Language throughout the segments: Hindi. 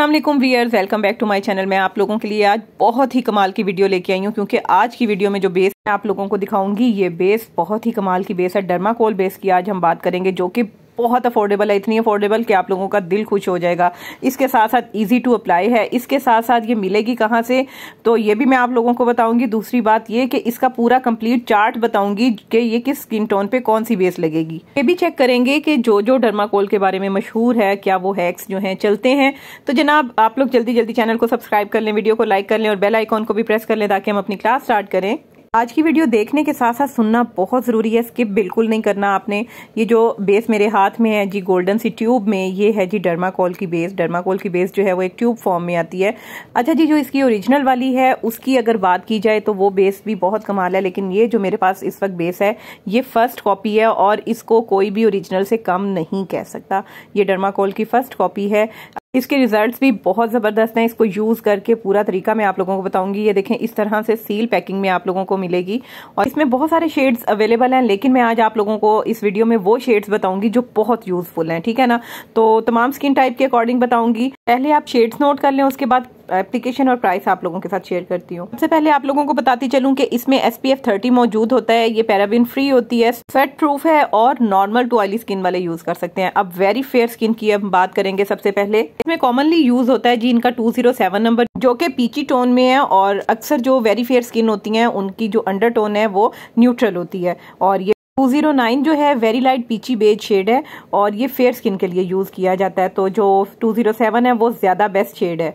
Aslam wears welcome back to my channel मैं आप लोगों के लिए आज बहुत ही कमाल की वीडियो लेके आई हूँ क्योंकि आज की वीडियो में जो बेस मैं आप लोगों को दिखाऊंगी ये बेस बहुत ही कमाल की बेस है डर्माकोल बेस की आज हम बात करेंगे जो कि बहुत अफोर्डेबल है इतनी अफोर्डेबल कि आप लोगों का दिल खुश हो जाएगा इसके साथ साथ ईजी टू अप्लाई है इसके साथ साथ ये मिलेगी कहाँ से तो ये भी मैं आप लोगों को बताऊंगी दूसरी बात ये कि इसका पूरा कंप्लीट चार्ट बताऊंगी कि ये किस स्किन टोन पे कौन सी बेस लगेगी ये भी चेक करेंगे कि जो जो डर्माकोल के बारे में मशहूर है क्या वो हैक्स जो है चलते हैं तो जनाब आप लोग जल्दी जल्दी चैनल को सब्सक्राइब कर लें वीडियो को लाइक कर लें और बेल आइकॉन को भी प्रेस कर लें ताकि हम अपनी क्लास स्टार्ट करें आज की वीडियो देखने के साथ साथ सुनना बहुत ज़रूरी है स्किप बिल्कुल नहीं करना आपने ये जो बेस मेरे हाथ में है जी गोल्डन सी ट्यूब में ये है जी डर्माकोल की बेस डर्माकोल की बेस जो है वो एक ट्यूब फॉर्म में आती है अच्छा जी जो इसकी ओरिजिनल वाली है उसकी अगर बात की जाए तो वो बेस भी बहुत कमाल है लेकिन ये जो मेरे पास इस वक्त बेस है ये फर्स्ट कॉपी है और इसको कोई भी ओरिजिनल से कम नहीं कह सकता ये डर्माकोल की फर्स्ट कॉपी है इसके रिजल्ट्स भी बहुत ज़बरदस्त हैं इसको यूज़ करके पूरा तरीका मैं आप लोगों को बताऊंगी ये देखें इस तरह से सील पैकिंग में आप लोगों को मिलेगी और इसमें बहुत सारे शेड्स अवेलेबल हैं लेकिन मैं आज आप लोगों को इस वीडियो में वो शेड्स बताऊंगी जो बहुत यूज़फुल हैं ठीक है ना तो तमाम स्किन टाइप के अकॉर्डिंग बताऊंगी पहले आप शेड्स नोट कर लें उसके बाद एप्लीकेशन और प्राइस आप लोगों के साथ शेयर करती हूँ सबसे पहले आप लोगों को बताती चलूँ कि इसमें एस पी एफ थर्टी मौजूद होता है ये पैराबिन फ्री होती है स्वेट प्रूफ है और नॉर्मल टू ऑयली स्किन वाले यूज कर सकते हैं अब वेरी फेयर स्किन की हम बात करेंगे सबसे पहले इसमें कॉमनली यूज होता है जी इनका टू जीरो सेवन नंबर जो कि पीची टोन में है और अक्सर जो वेरी फेयर स्किन होती है उनकी जो अंडर टोन है वो न्यूट्रल होती है और ये 209 जो है very light peachy beige shade है और ये फेयर स्किन के लिए यूज़ किया जाता है तो जो 207 है वो ज़्यादा बेस्ट शेड है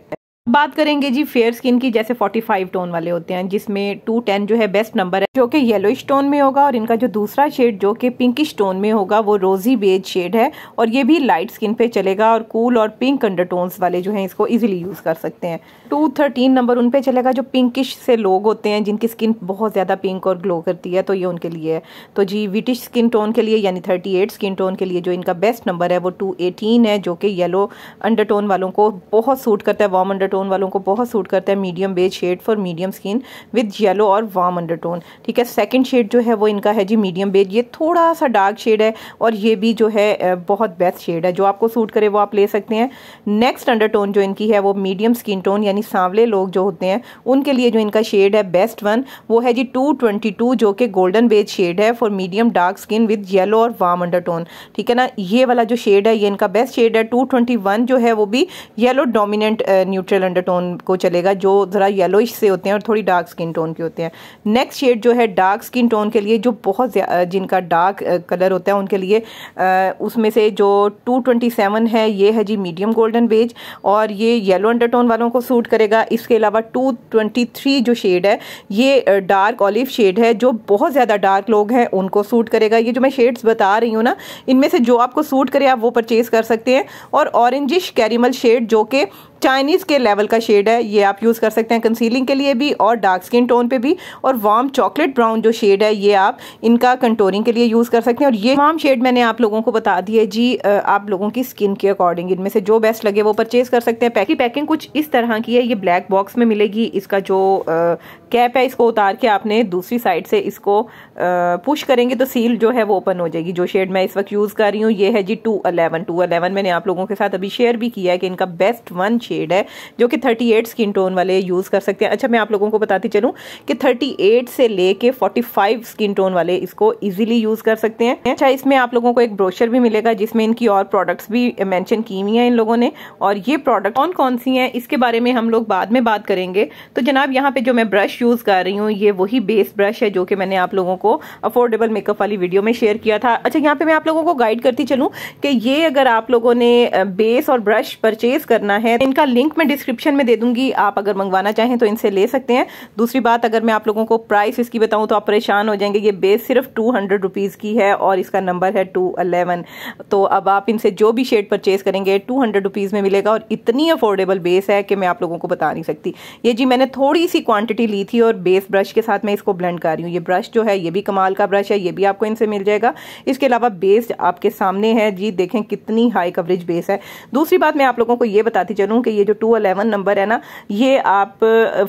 बात करेंगे जी फेयर स्किन की जैसे 45 टोन वाले होते हैं जिसमें 210 जो है बेस्ट नंबर है जो कि येलो टोन में होगा और इनका जो दूसरा शेड जो कि पिंकिश टोन में होगा वो रोजी बेज शेड है और ये भी लाइट स्किन पे चलेगा और कूल और पिंक अंडरटोन्स वाले जो हैं इसको इजीली यूज़ कर सकते हैं 213 नंबर उन पर चलेगा जो पिंकिश से लोग होते हैं जिनकी स्किन बहुत ज़्यादा पिंक और ग्लो करती है तो ये उनके लिए है तो जी विटिश स्किन टोन के लिए यानी थर्टी स्किन टोन के लिए जो इनका बेस्ट नंबर है वो टू है जो कि येलो अंडर वालों को बहुत सूट करता है वार्म अंडर टोन वालों को बहुत सूट करता है medium beige shade for medium skin with yellow और वार्म अंडर टोन ठीक है सेकेंड शेड जो है वो इनका है जी मीडियम बेज ये थोड़ा सा डार्क शेड है और ये भी जो है बहुत बेस्ट शेड है जो आपको सूट करे वो आप ले सकते हैं नेक्स्ट अंडर टोन जो इनकी है वो मीडियम स्किन टोन यानी सांवले लोग जो होते हैं उनके लिए जो इनका शेड है बेस्ट वन वो है जी टू ट्वेंटी टू जो कि गोल्डन बेज शेड है for medium dark skin with yellow और वार्म अंडर टोन ठीक है ना ये वाला जो शेड है ये इनका बेस्ट शेड है टू ट्वेंटी वन जो है वो भी येलो डोमिनेंट न्यूट्रल अंडरटोन को चलेगा जो ज़रा येलोइश से होते हैं और थोड़ी डार्क स्किन टोन के होते हैं नेक्स्ट शेड जो है डार्क स्किन टोन के लिए जो बहुत जिनका डार्क कलर होता है उनके लिए उसमें से जो 227 है ये है जी मीडियम गोल्डन बेज और ये येलो अंडरटोन वालों को सूट करेगा इसके अलावा 223 जो शेड है ये डार्क ऑलिव शेड है जो बहुत ज़्यादा डार्क लोग हैं उनको सूट करेगा ये जो मैं शेड्स बता रही हूँ ना इनमें से जो आपको सूट करे आप वो परचेज़ कर सकते हैं और ऑरेंजिश कैरिमल शेड जो कि चाइनीज़ के लेवल का शेड है ये आप यूज़ कर सकते हैं कंसीलिंग के लिए भी और डार्क स्किन टोन पे भी और वार्म चॉकलेट ब्राउन जो शेड है ये आप इनका कंटोरिंग के लिए यूज़ कर सकते हैं और ये वार्म शेड मैंने आप लोगों को बता दी है जी आप लोगों की स्किन के अकॉर्डिंग इनमें से जो बेस्ट लगे वो परचेज़ कर सकते हैं पैकिंग पैकिंग कुछ इस तरह की है ये ब्लैक बॉक्स में मिलेगी इसका जो कैप है इसको उतार के आपने दूसरी साइड से इसको पुश करेंगे तो सील जो है वो ओपन हो जाएगी जो शेड मैं इस वक्त यूज़ कर रही हूँ ये है जी टू अलेवन टू अलेवन मैंने आप लोगों के साथ अभी शेयर भी किया है कि इनका बेस्ट वन शेड है जो कि 38 स्किन टोन वाले यूज़ कर सकते हैं अच्छा मैं आप लोगों को बताती चलूँ कि 38 से ले कर फोर्टी स्किन टोन वाले इसको ईजिली यूज़ कर सकते हैं अच्छा इसमें आप लोगों को एक ब्रोशर भी मिलेगा जिसमें इनकी और प्रोडक्ट्स भी मैंशन की हुई हैं इन लोगों ने और ये प्रोडक्ट कौन कौन सी हैं इसके बारे में हम लोग बाद में बात करेंगे तो जनाब यहाँ पर जो मैं ब्रश यूज़ कर रही हूँ ये वही बेस ब्रश है जो कि मैंने आप लोगों को अफोर्डेबल मेकअप वाली वीडियो में शेयर किया था अच्छा यहाँ पे मैं आप लोगों को गाइड करती चलूँ कि ये अगर आप लोगों ने बेस और ब्रश परचेज करना है तो इन इनका लिंक मैं डिस्क्रिप्शन में दे दूंगी आप अगर मंगवाना चाहें तो इनसे ले सकते हैं दूसरी बात अगर मैं आप लोगों को प्राइस इसकी बताऊं तो आप परेशान हो जाएंगे ये बेस सिर्फ टू हंड्रेड रुपीज़ की है और इसका नंबर है टू अलेवन तो अब आप इनसे जो भी शेड परचेज करेंगे टू हंड्रेड रुपीज़ में मिलेगा और इतनी अफोर्डेबल बेस है कि मैं आप लोगों को बता नहीं सकती ये जी मैंने थोड़ी सी क्वांटिटी ली थी और बेस ब्रश के साथ मैं इसको ब्लेंड कर रही हूँ ये ब्रश जो है ये भी कमाल का ब्रश है ये भी आपको इनसे मिल जाएगा इसके अलावा बेस आपके सामने है जी देखें कितनी हाई कवरेज बेस है दूसरी बात मैं आप लोगों को ये बताती चलूँ कि ये जो टू अलेवन नंबर है ना ये आप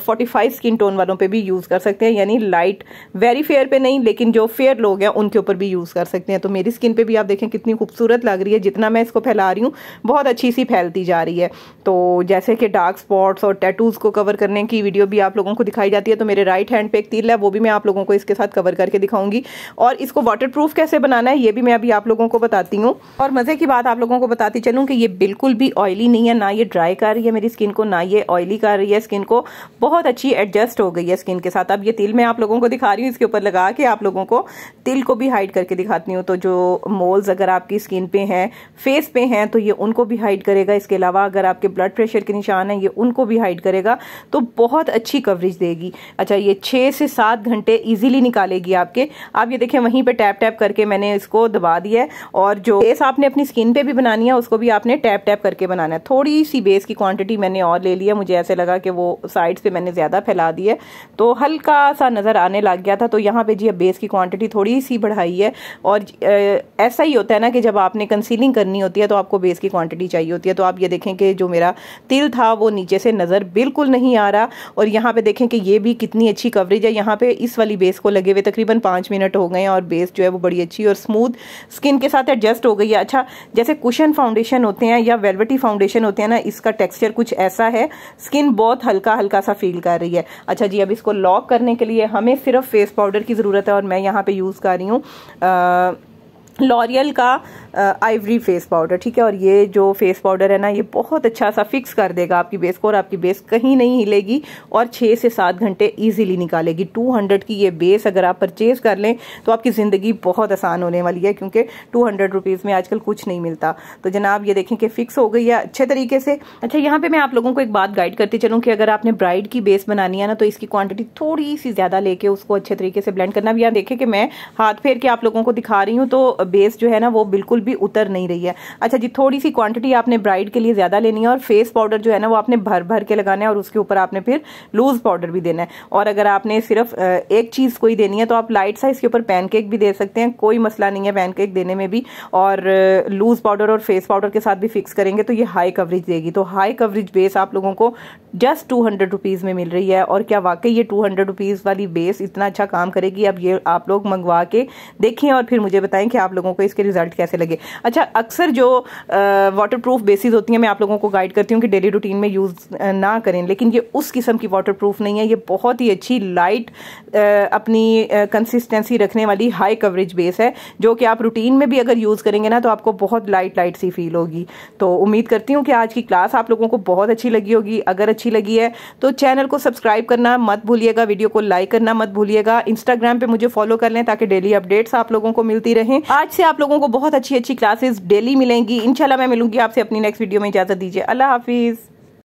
फोर्टी फाइव स्किन टोन वालों पे भी यूज़ कर सकते हैं यानी लाइट वेरी फेयर पे नहीं लेकिन जो फेयर लोग हैं उनके ऊपर भी यूज़ कर सकते हैं तो मेरी स्किन पे भी आप देखें कितनी खूबसूरत लग रही है जितना मैं इसको फैला रही हूँ बहुत अच्छी सी फैलती जा रही है तो जैसे कि डार्क स्पॉट्स और टैटूज़ को कवर करने की वीडियो भी आप लोगों को दिखाई जाती है तो मेरे राइट हैंड पे एक तिल है वो भी मैं आप लोगों को इसके साथ कवर करके दिखाऊंगी और इसको वाटर कैसे बनाना है ये भी मैं अभी आप लोगों को बताती हूँ और मज़े की बात आप लोगों को बताती चलूँ कि ये बिल्कुल भी ऑयली नहीं है ना ये ड्राई कर रही है मेरी स्किन को ना ये ऑयली कर रही है स्किन को बहुत अच्छी एडजस्ट हो गई है स्किन के साथ अब ये तिल मैं आप लोगों को दिखा रही हूँ इसके ऊपर लगा के आप लोगों को तिल को भी हाइड करके दिखाती हूँ तो जो मोल्स अगर आपकी स्किन पे हैं फेस पे हैं तो ये उनको भी हाइड करेगा इसके अलावा अगर आपके ब्लड प्रेशर के निशान है ये उनको भी हाइड करेगा तो बहुत अच्छी कवरेज देगी अच्छा ये छः से सात घंटे ईजिली निकालेगी आपके आप ये देखें वहीं पर टैप टैप करके मैंने इसको दबा दिया है और जो बेस आपने अपनी स्किन पर भी बनानी है उसको भी आपने टैप टैप करके बनाना है थोड़ी सी बेस की की क्वांटिटी मैंने और ले लिया मुझे ऐसे लगा कि वो साइड से मैंने ज़्यादा फैला दी है तो हल्का सा नज़र आने लग गया था तो यहाँ पे जी अब बेस की क्वांटिटी थोड़ी सी बढ़ाई है और ऐसा ही होता है ना कि जब आपने कंसीलिंग करनी होती है तो आपको बेस की क्वान्टिटी चाहिए होती है तो आप ये देखें कि जो मेरा तिल था वो नीचे से नज़र बिल्कुल नहीं आ रहा और यहाँ पर देखें कि ये भी कितनी अच्छी कवरेज है यहाँ पर इस वाली बेस को लगे हुए तकरीबन पाँच मिनट हो गए और बेस जो है वो बड़ी अच्छी और स्मूथ स्किन के साथ एडजस्ट हो गई है अच्छा जैसे कुशन फाउंडेशन होते हैं या वेलवेटी फाउंडेशन होते हैं ना इसका टेक्सचर कुछ ऐसा है स्किन बहुत हल्का हल्का सा फील कर रही है अच्छा जी अब इसको लॉक करने के लिए हमें सिर्फ फेस पाउडर की ज़रूरत है और मैं यहाँ पर यूज़ कर रही हूँ लॉरियल का आइवरी फेस पाउडर ठीक है और ये जो फेस पाउडर है ना ये बहुत अच्छा सा फिक्स कर देगा आपकी बेस को और आपकी बेस कहीं नहीं हिलेगी और छः से सात घंटे इजीली निकालेगी 200 की ये बेस अगर आप परचेज़ कर लें तो आपकी ज़िंदगी बहुत आसान होने वाली है क्योंकि टू हंड्रेड में आजकल कुछ नहीं मिलता तो जनाब ये देखें कि फ़िक्स हो गई है अच्छे तरीके से अच्छा यहाँ पर मैं आप लोगों को एक बात गाइड करती चलूँ कि अगर आपने ब्राइड की बेस बनानी है ना तो इसकी क्वान्टिटी थोड़ी सी ज़्यादा लेके उसको अच्छे तरीके से ब्लेंड करना अब यहाँ देखें कि मैं हाथ फेर के आप लोगों को दिखा रही हूँ तो बेस जो है ना वो बिल्कुल भी उतर नहीं रही है अच्छा जी थोड़ी सी क्वांटिटी आपने ब्राइड के लिए ज़्यादा लेनी है और फेस पाउडर जो है ना वो आपने भर भर के लगाना है और उसके ऊपर आपने फिर लूज़ पाउडर भी देना है और अगर आपने सिर्फ एक चीज़ कोई देनी है तो आप लाइट साइज़ के ऊपर पैनकेक भी दे सकते हैं कोई मसला नहीं है पैनकेक देने में भी और लूज़ पाउडर और फेस पाउडर के साथ भी फिक्स करेंगे तो ये हाई कवरेज देगी तो हाई कवरेज बेस आप लोगों को जस्ट टू हंड्रेड रुपीज़ में मिल रही है और क्या वाकई ये टू हंड्रेड रुपीज़ वाली बेस इतना अच्छा काम करेगी अब ये आप लोग मंगवा के देखें और फिर मुझे बताएं कि आप लोगों को इसके रिजल्ट कैसे लगे अच्छा अक्सर जो वाटर प्रूफ बेसिस होती हैं मैं आप लोगों को गाइड करती हूँ कि डेली रूटीन में यूज़ ना करें लेकिन ये उस किस्म की वाटर प्रूफ नहीं है ये बहुत ही अच्छी लाइट अपनी कंसिस्टेंसी रखने वाली हाई कवरेज बेस है जो कि आप रूटीन में भी अगर यूज़ करेंगे ना तो आपको बहुत लाइट लाइट सी फील होगी तो उम्मीद करती हूँ कि आज की क्लास आप लोगों को बहुत अच्छी लगी होगी अगर अच्छी लगी है तो चैनल को सब्सक्राइब करना मत भूलिएगा वीडियो को लाइक करना मत भूलिएगा इंस्टाग्राम पे मुझे फॉलो कर लें ताकि डेली अपडेट्स आप लोगों को मिलती रहें आज आज से आप लोगों को बहुत अच्छी अच्छी क्लासेस डेली मिलेंगी इंशाल्लाह मैं मिलूंगी आपसे अपनी नेक्स्ट वीडियो में इजाज़त दीजिए अल्लाह हाफिज़